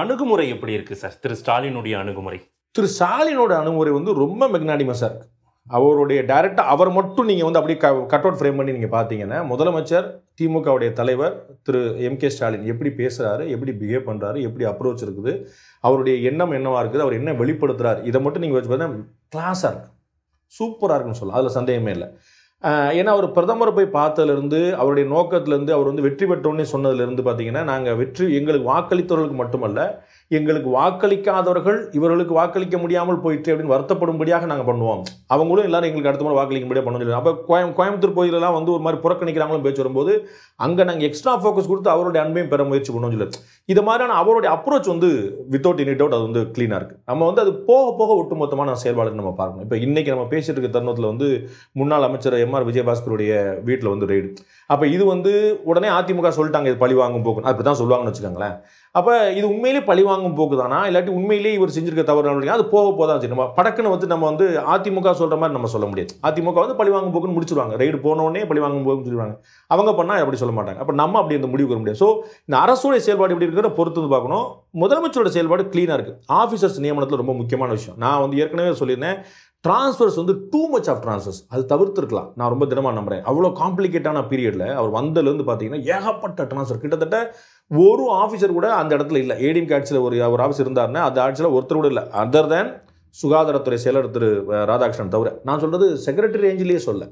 அணுகுமுறை எப்படி இருக்குது சார் திரு ஸ்டாலினுடைய அணுகுமுறை திரு ஸ்டாலினோட அணுகுமுறை வந்து ரொம்ப மெக்னானிமஸாக இருக்குது அவருடைய டைரக்டாக அவர் மட்டும் நீங்கள் வந்து அப்படியே க கட் அவுட் ஃப்ரேம் பண்ணி நீங்கள் பார்த்தீங்கன்னா முதலமைச்சர் திமுகவுடைய தலைவர் திரு எம் கே ஸ்டாலின் எப்படி பேசுகிறாரு எப்படி பிஹேவ் பண்ணுறாரு எப்படி அப்ரோச் இருக்குது அவருடைய எண்ணம் என்னவாக இருக்குது அவர் என்ன வெளிப்படுத்துகிறார் இதை மட்டும் நீங்கள் வச்சு பார்த்தீங்கன்னா கிளாஸாக இருக்குது சூப்பராக இருக்குன்னு சொல்லலாம் அதில் சந்தேகமே இல்லை ஏன்னா அவர் பிரதமரை போய் பார்த்ததுலேருந்து அவருடைய நோக்கத்துலேருந்து அவர் வந்து வெற்றி பெற்றோன்னே சொன்னதுலேருந்து பார்த்தீங்கன்னா நாங்கள் வெற்றி எங்களுக்கு வாக்களித்தவர்களுக்கு மட்டுமல்ல எங்களுக்கு வாக்களிக்காதவர்கள் இவர்களுக்கு வாக்களிக்க முடியாமல் போயிட்டு அப்படின்னு வருத்தப்படும்படியாக நாங்கள் பண்ணுவோம் அவங்களும் எல்லாரும் எங்களுக்கு அடுத்த முறை முடியாது பண்ண சொல்லி அப்போ கோயம் கோயம்புத்தூர் பகுதியிலலாம் வந்து ஒரு மாதிரி புறக்கணிக்கிறாங்களும் பேச்சு வரும்போது அங்கே நாங்கள் எக்ஸ்ட்ரா ஃபோக்கஸ் கொடுத்து அவருடைய அன்பையும் பெற முயற்சி பண்ணோம் சொல்லி இது மாதிரியான அவருடைய அப்ரோச் வந்து வித்தவுட் இனிட் அவுட் அது வந்து க்ளீனாக இருக்குது நம்ம வந்து அது போக போக ஒட்டுமொத்தமான செயல்பாடு நம்ம பார்க்கணும் இப்போ இன்றைக்கி நம்ம பேசிட்டு இருக்க தருணத்தில் வந்து முன்னாள் அமைச்சர் எம்ஆர் விஜயபாஸ்கருடைய வீட்டில் வந்து ரெய்டு அப்போ இது வந்து உடனே அதிமுக சொல்லிட்டாங்க இது பழி வாங்கும் போகணும் அப்படி தான் சொல்லுவாங்கன்னு வச்சுக்கோங்களேன் அப்போ இது உண்மையிலே பழி வாங்க பின்வாங்கும் போக்கு தானா இல்லாட்டி உண்மையிலேயே இவர் செஞ்சிருக்க தவறு அது போக போதான் சரி நம்ம படக்குன்னு வந்து நம்ம வந்து அதிமுக சொல்கிற மாதிரி நம்ம சொல்ல முடியாது அதிமுக வந்து வாங்கும் போக்குன்னு முடிச்சிருவாங்க ரைடு போனோடனே வாங்கும் போகுன்னு சொல்லிடுவாங்க அவங்க பண்ணால் அப்படி சொல்ல மாட்டாங்க அப்போ நம்ம அப்படி இந்த முடிவு கொடுக்க முடியாது ஸோ இந்த அரசுடைய செயல்பாடு எப்படி இருக்கிற பொறுத்து வந்து பார்க்கணும் முதலமைச்சரோட செயல்பாடு க்ளீனாக இருக்குது ஆஃபீஸர்ஸ் நியமனத்தில் ரொம்ப முக்கியமான விஷயம் நான் வந்து ஏற்கனவே சொல்லியிருந்தேன் டிரான்ஸ்ஃபர்ஸ் வந்து டூ மச் ஆஃப் டிரான்ஸ்ஃபர்ஸ் அது தவிர்த்துருக்கலாம் நான் ரொம்ப தினமாக நம்புறேன் அவ்வளோ காம்ப்ளிகேட்டான பீரியடில் அவர் வந்ததுலேருந்து பார்த்தீங்கன்னா ஏகப்பட்ட டிரான்ஸ்ஃபர் கிட்டத்தட்ட ஒரு ஆஃபீஸர் கூட அந்த இடத்துல இல்லை ஏடிஎம் கேட்சில் ஒரு ஒரு ஆஃபீஸ் இருந்தார்னா அந்த ஆட்சியில் ஒருத்தர் கூட இல்லை அதர் தேன் சுகாதாரத்துறை செயலர் திரு ராதாகிருஷ்ணன் தவிர நான் சொல்கிறது செக்ரட்டரி ரேஞ்சிலேயே சொல்ல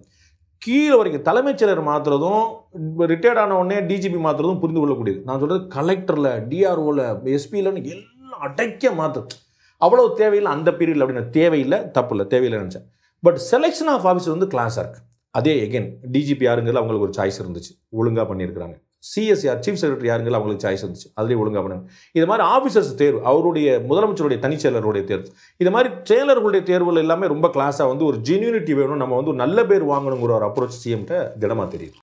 கீழே வரைக்கும் தலைமைச் செயலர் மாத்துறதும் ரிட்டையர்ட் ஆன உடனே டிஜிபி மாத்துறதும் புரிந்து கொள்ளக்கூடியது நான் சொல்கிறது கலெக்டரில் டிஆர்ஓவில் எஸ்பியிலன்னு எல்லாம் அடைக்க மாற்று அவ்வளோ தேவையில்லை அந்த பீரியடில் அப்படின்னு தேவையில்லை தப்பு இல்லை தேவையில்லை நினச்சேன் பட் செலெக்ஷன் ஆஃப் ஆஃபீஸர் வந்து கிளாஸாக இருக்குது அதே எகெயின் டிஜிபி யாருங்கிறது அவங்களுக்கு ஒரு சாய்ஸ் இருந்துச்சு ஒழுங்காக பண்ணியிருக்கிறாங்க யார் சீஃப் செக்ரட்டரி யாருங்கிறது அவங்களுக்கு சாய்ஸ் இருந்துச்சு அதுலேயே ஒழுங்காக பண்ணாங்க இது மாதிரி ஆஃபீஸர்ஸ் தேர்வு அவருடைய முதலமைச்சருடைய தனிச்செயலருடைய தேர்வு இது மாதிரி செயலர்களுடைய தேர்வுகள் எல்லாமே ரொம்ப கிளாஸாக வந்து ஒரு ஜென்யூனிட்டி வேணும் நம்ம வந்து நல்ல பேர் வாங்கணுங்கிற ஒரு அப்ரோச் சிஎம்கிட்ட திடமாக தெரியுது